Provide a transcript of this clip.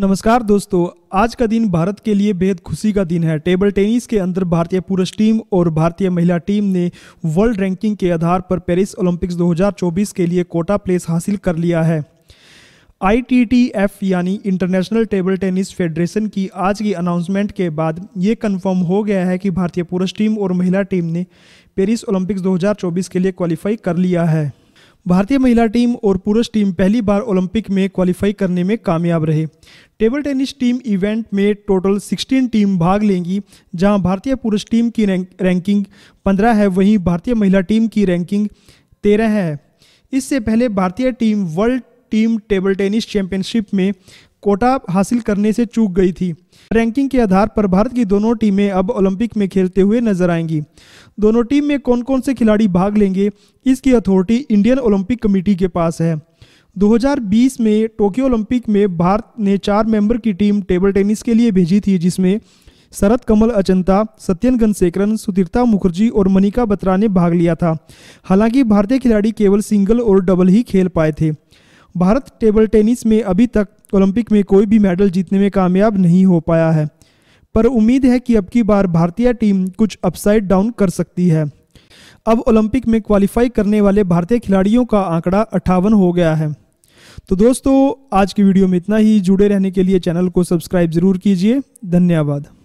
नमस्कार दोस्तों आज का दिन भारत के लिए बेहद खुशी का दिन है टेबल टेनिस के अंदर भारतीय पुरुष टीम और भारतीय महिला टीम ने वर्ल्ड रैंकिंग के आधार पर पेरिस ओलंपिक्स 2024 के लिए कोटा प्लेस हासिल कर लिया है आईटीटीएफ यानी इंटरनेशनल टेबल टेनिस फेडरेशन की आज की अनाउंसमेंट के बाद ये कंफर्म हो गया है कि भारतीय पुरुष टीम और महिला टीम ने पेरिस ओलंपिक्स 2024 के लिए क्वालिफाई कर लिया है भारतीय महिला टीम और पुरुष टीम पहली बार ओलंपिक में क्वालिफाई करने में कामयाब रहे टेबल टेनिस टीम इवेंट में टोटल 16 टीम भाग लेंगी जहां भारतीय पुरुष टीम की रैंकिंग 15 है वहीं भारतीय महिला टीम की रैंकिंग 13 है इससे पहले भारतीय team world team table tennis championship में कोटा हासिल करने से चूक गई थी रैंकिंग के आधार पर भारत की दोनों टीमें अब ओलंपिक में खेलते हुए नजर आएंगी दोनों टीम में कौन कौन से खिलाड़ी भाग लेंगे इसकी अथॉरिटी इंडियन ओलंपिक कमेटी के पास है 2020 में टोक्यो ओलंपिक में भारत ने चार मेंबर की टीम टेबल टेनिस के लिए भेजी थी जिसमें शरत कमल अचंता सत्यन गनसेकरन सुतीर्था मुखर्जी और मनिका बत्रा ने भाग लिया था हालांकि भारतीय खिलाड़ी केवल सिंगल और डबल ही खेल पाए थे भारत टेबल टेनिस में अभी तक ओलंपिक में कोई भी मेडल जीतने में कामयाब नहीं हो पाया है पर उम्मीद है कि अब की बार भारतीय टीम कुछ अपसाइड डाउन कर सकती है अब ओलंपिक में क्वालिफाई करने वाले भारतीय खिलाड़ियों का आंकड़ा अट्ठावन हो गया है तो दोस्तों आज की वीडियो में इतना ही जुड़े रहने के लिए चैनल को सब्सक्राइब ज़रूर कीजिए धन्यवाद